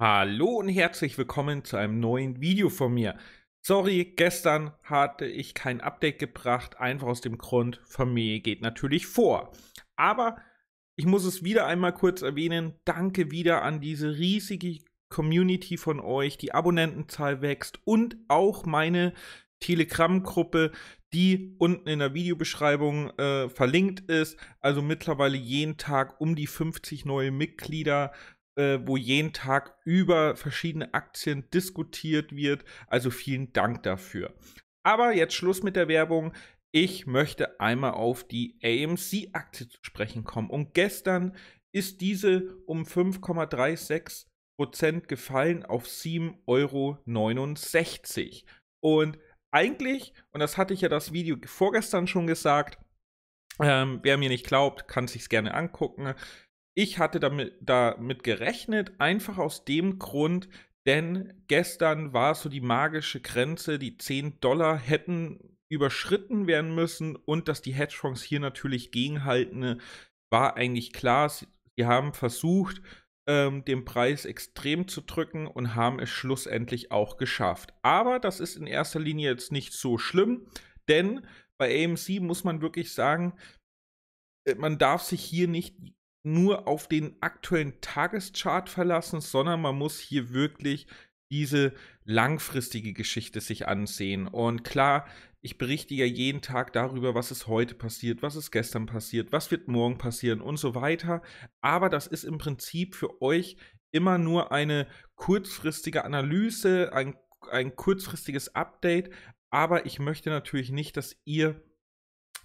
Hallo und herzlich willkommen zu einem neuen Video von mir. Sorry, gestern hatte ich kein Update gebracht, einfach aus dem Grund, Familie geht natürlich vor. Aber ich muss es wieder einmal kurz erwähnen, danke wieder an diese riesige Community von euch, die Abonnentenzahl wächst und auch meine Telegram-Gruppe, die unten in der Videobeschreibung äh, verlinkt ist. Also mittlerweile jeden Tag um die 50 neue Mitglieder äh, wo jeden Tag über verschiedene Aktien diskutiert wird. Also vielen Dank dafür. Aber jetzt Schluss mit der Werbung. Ich möchte einmal auf die AMC-Aktie zu sprechen kommen. Und gestern ist diese um 5,36 gefallen auf 7,69 Euro. Und eigentlich, und das hatte ich ja das Video vorgestern schon gesagt, ähm, wer mir nicht glaubt, kann sich gerne angucken. Ich hatte damit, damit gerechnet, einfach aus dem Grund, denn gestern war so die magische Grenze, die 10 Dollar hätten überschritten werden müssen und dass die Hedgefonds hier natürlich gegenhalten, war eigentlich klar. Sie, haben versucht, ähm, den Preis extrem zu drücken und haben es schlussendlich auch geschafft. Aber das ist in erster Linie jetzt nicht so schlimm, denn bei AMC muss man wirklich sagen, äh, man darf sich hier nicht nur auf den aktuellen Tageschart verlassen, sondern man muss hier wirklich diese langfristige Geschichte sich ansehen. Und klar, ich berichte ja jeden Tag darüber, was ist heute passiert, was ist gestern passiert, was wird morgen passieren und so weiter. Aber das ist im Prinzip für euch immer nur eine kurzfristige Analyse, ein, ein kurzfristiges Update. Aber ich möchte natürlich nicht, dass ihr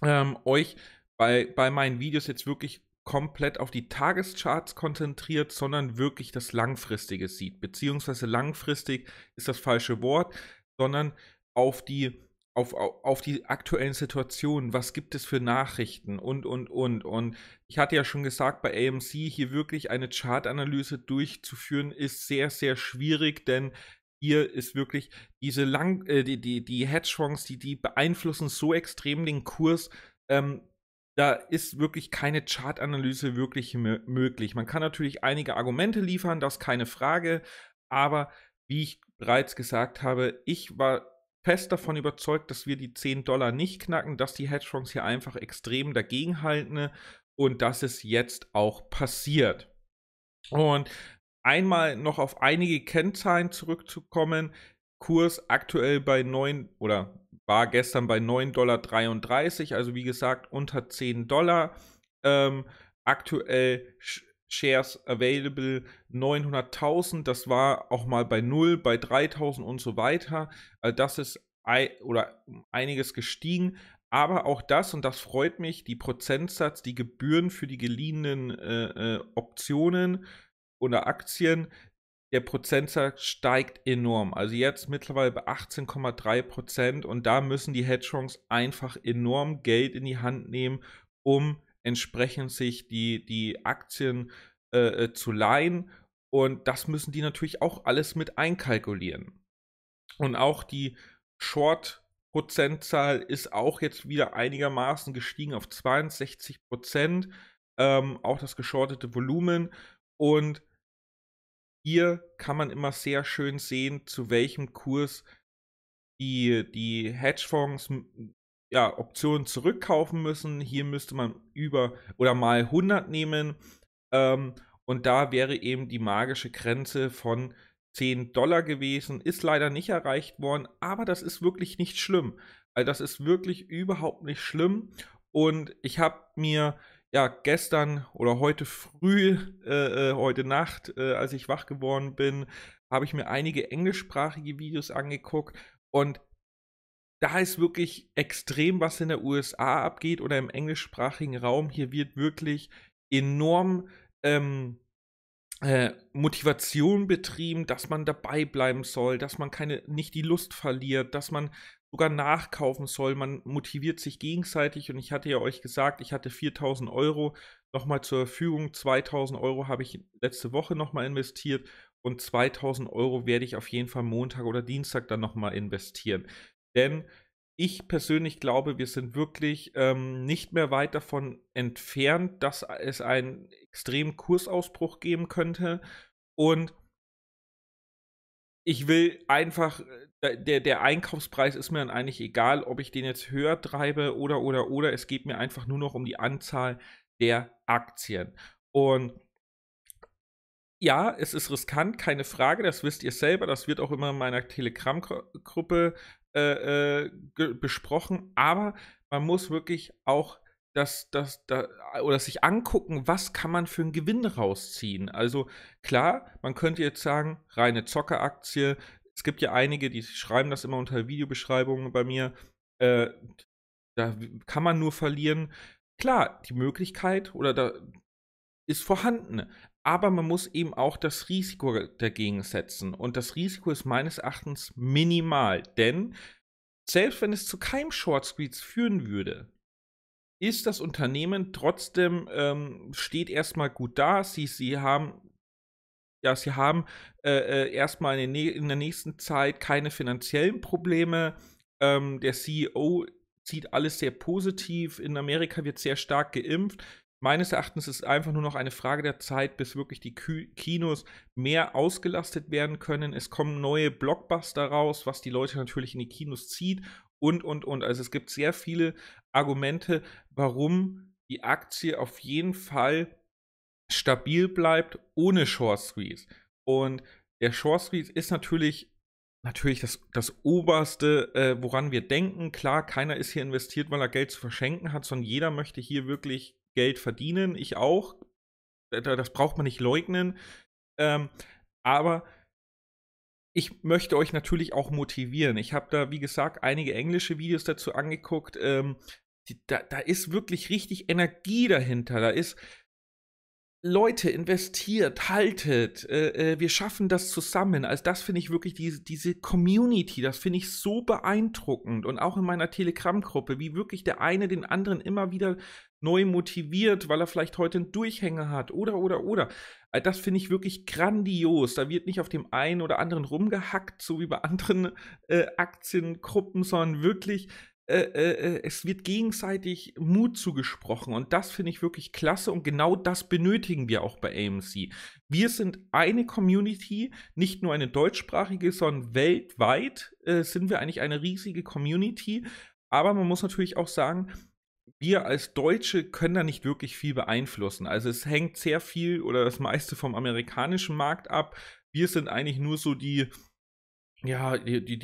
ähm, euch bei, bei meinen Videos jetzt wirklich komplett auf die Tagescharts konzentriert, sondern wirklich das Langfristige sieht. Beziehungsweise langfristig ist das falsche Wort, sondern auf die, auf, auf die aktuellen Situationen. Was gibt es für Nachrichten und, und, und. Und ich hatte ja schon gesagt, bei AMC hier wirklich eine Chartanalyse durchzuführen, ist sehr, sehr schwierig, denn hier ist wirklich diese Lang, äh, die, die, die Hedgefonds, die, die beeinflussen so extrem den Kurs, ähm, da ist wirklich keine Chartanalyse wirklich möglich. Man kann natürlich einige Argumente liefern, das keine Frage, aber wie ich bereits gesagt habe, ich war fest davon überzeugt, dass wir die 10 Dollar nicht knacken, dass die Hedgefonds hier einfach extrem dagegen halten und dass es jetzt auch passiert. Und einmal noch auf einige Kennzahlen zurückzukommen. Kurs aktuell bei 9 oder war gestern bei 9,33 Dollar, also wie gesagt unter 10 Dollar. Ähm, aktuell Shares available 900.000, das war auch mal bei 0, bei 3.000 und so weiter. Also das ist oder einiges gestiegen, aber auch das, und das freut mich, die Prozentsatz, die Gebühren für die geliehenen äh, äh Optionen oder Aktien der Prozentsatz steigt enorm. Also jetzt mittlerweile bei 18,3 Prozent und da müssen die Hedgefonds einfach enorm Geld in die Hand nehmen, um entsprechend sich die, die Aktien äh, äh, zu leihen. Und das müssen die natürlich auch alles mit einkalkulieren. Und auch die Short-Prozentzahl ist auch jetzt wieder einigermaßen gestiegen auf 62 Prozent. Ähm, auch das geschortete Volumen. Und hier kann man immer sehr schön sehen, zu welchem Kurs die, die Hedgefonds ja, Optionen zurückkaufen müssen. Hier müsste man über oder mal 100 nehmen. Ähm, und da wäre eben die magische Grenze von 10 Dollar gewesen. Ist leider nicht erreicht worden, aber das ist wirklich nicht schlimm. Also das ist wirklich überhaupt nicht schlimm. Und ich habe mir ja, gestern oder heute früh, äh, äh, heute Nacht, äh, als ich wach geworden bin, habe ich mir einige englischsprachige Videos angeguckt und da ist wirklich extrem, was in der USA abgeht oder im englischsprachigen Raum. Hier wird wirklich enorm ähm, äh, Motivation betrieben, dass man dabei bleiben soll, dass man keine, nicht die Lust verliert, dass man sogar nachkaufen soll. Man motiviert sich gegenseitig und ich hatte ja euch gesagt, ich hatte 4000 Euro nochmal zur Verfügung. 2000 Euro habe ich letzte Woche nochmal investiert und 2000 Euro werde ich auf jeden Fall Montag oder Dienstag dann nochmal investieren. Denn ich persönlich glaube, wir sind wirklich ähm, nicht mehr weit davon entfernt, dass es einen extremen Kursausbruch geben könnte. Und ich will einfach äh, der, der Einkaufspreis ist mir dann eigentlich egal, ob ich den jetzt höher treibe oder, oder, oder. Es geht mir einfach nur noch um die Anzahl der Aktien. Und ja, es ist riskant, keine Frage, das wisst ihr selber, das wird auch immer in meiner Telegram-Gruppe äh, äh besprochen, aber man muss wirklich auch das, das, das, oder sich angucken, was kann man für einen Gewinn rausziehen. Also klar, man könnte jetzt sagen, reine Zockeraktie, es gibt ja einige, die schreiben das immer unter Videobeschreibungen bei mir. Äh, da kann man nur verlieren. Klar, die Möglichkeit oder da ist vorhanden. Aber man muss eben auch das Risiko dagegen setzen. Und das Risiko ist meines Erachtens minimal. Denn selbst wenn es zu keinem Short Shortscreens führen würde, ist das Unternehmen trotzdem, ähm, steht erstmal gut da. Sie, sie haben ja, sie haben äh, äh erstmal in, in, der nächsten Zeit keine finanziellen Probleme. Ähm, der CEO sieht alles sehr positiv. In Amerika wird sehr stark geimpft. Meines Erachtens ist es einfach nur noch eine Frage der Zeit, bis wirklich die Kinos mehr ausgelastet werden können. Es kommen neue Blockbuster raus, was die Leute natürlich in die Kinos zieht und, und, und. Also es gibt sehr viele Argumente, warum die Aktie auf jeden Fall stabil bleibt ohne Short Squeeze. Und der Short Squeeze ist natürlich natürlich das, das Oberste, äh, woran wir denken. Klar, keiner ist hier investiert, weil er Geld zu verschenken hat, sondern jeder möchte hier wirklich Geld verdienen. Ich auch. Das braucht man nicht leugnen. Ähm, aber ich möchte euch natürlich auch motivieren. Ich habe da, wie gesagt, einige englische Videos dazu angeguckt. Ähm, da, da ist wirklich richtig Energie dahinter. Da ist, Leute, investiert, haltet, äh, äh, wir schaffen das zusammen. Also das finde ich wirklich, diese, diese Community, das finde ich so beeindruckend. Und auch in meiner Telegram-Gruppe, wie wirklich der eine den anderen immer wieder neu motiviert, weil er vielleicht heute einen Durchhänger hat oder, oder, oder. Also das finde ich wirklich grandios. Da wird nicht auf dem einen oder anderen rumgehackt, so wie bei anderen äh, Aktiengruppen, sondern wirklich äh, äh, äh, es wird gegenseitig Mut zugesprochen und das finde ich wirklich klasse und genau das benötigen wir auch bei AMC. Wir sind eine Community, nicht nur eine deutschsprachige, sondern weltweit äh, sind wir eigentlich eine riesige Community. Aber man muss natürlich auch sagen, wir als Deutsche können da nicht wirklich viel beeinflussen. Also es hängt sehr viel oder das meiste vom amerikanischen Markt ab. Wir sind eigentlich nur so die, ja, die, die,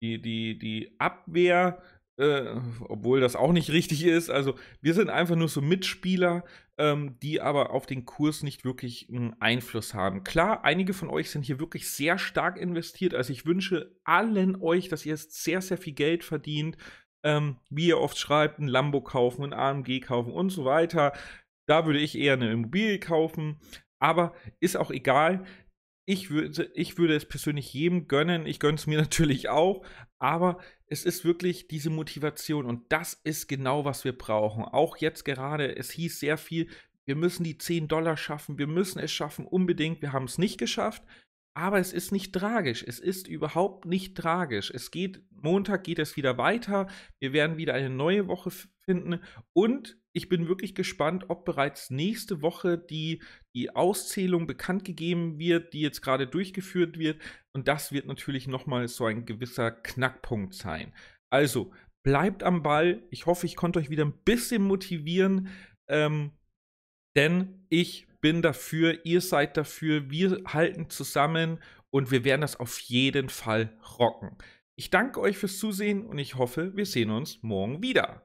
die, die, die Abwehr äh, obwohl das auch nicht richtig ist. Also wir sind einfach nur so Mitspieler, ähm, die aber auf den Kurs nicht wirklich einen Einfluss haben. Klar, einige von euch sind hier wirklich sehr stark investiert. Also ich wünsche allen euch, dass ihr jetzt sehr, sehr viel Geld verdient. Ähm, wie ihr oft schreibt, ein Lambo kaufen, ein AMG kaufen und so weiter. Da würde ich eher eine Immobilie kaufen. Aber ist auch egal ich würde, ich würde es persönlich jedem gönnen. Ich gönne es mir natürlich auch. Aber es ist wirklich diese Motivation. Und das ist genau, was wir brauchen. Auch jetzt gerade, es hieß sehr viel, wir müssen die 10 Dollar schaffen. Wir müssen es schaffen, unbedingt. Wir haben es nicht geschafft. Aber es ist nicht tragisch. Es ist überhaupt nicht tragisch. Es geht, Montag geht es wieder weiter. Wir werden wieder eine neue Woche finden. Und ich bin wirklich gespannt, ob bereits nächste Woche die, die Auszählung bekannt gegeben wird, die jetzt gerade durchgeführt wird. Und das wird natürlich nochmal so ein gewisser Knackpunkt sein. Also, bleibt am Ball. Ich hoffe, ich konnte euch wieder ein bisschen motivieren. Ähm, denn ich bin dafür, ihr seid dafür, wir halten zusammen und wir werden das auf jeden Fall rocken. Ich danke euch fürs Zusehen und ich hoffe, wir sehen uns morgen wieder.